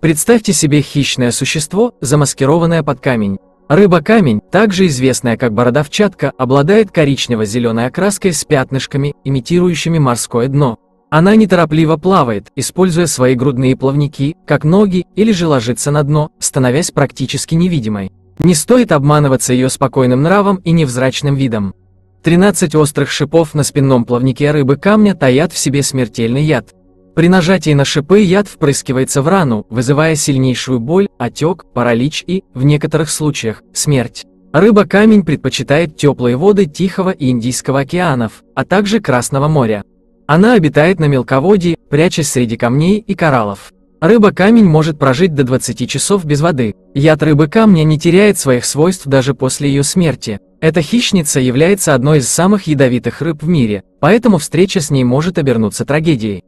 Представьте себе хищное существо, замаскированное под камень. Рыба-камень, также известная как бородавчатка, обладает коричнево-зеленой окраской с пятнышками, имитирующими морское дно. Она неторопливо плавает, используя свои грудные плавники, как ноги, или же ложится на дно, становясь практически невидимой. Не стоит обманываться ее спокойным нравом и невзрачным видом. 13 острых шипов на спинном плавнике рыбы-камня таят в себе смертельный яд. При нажатии на шипы яд впрыскивается в рану, вызывая сильнейшую боль, отек, паралич и, в некоторых случаях, смерть. Рыба-камень предпочитает теплые воды Тихого и Индийского океанов, а также Красного моря. Она обитает на мелководье, прячась среди камней и кораллов. Рыба-камень может прожить до 20 часов без воды. Яд рыбы-камня не теряет своих свойств даже после ее смерти. Эта хищница является одной из самых ядовитых рыб в мире, поэтому встреча с ней может обернуться трагедией.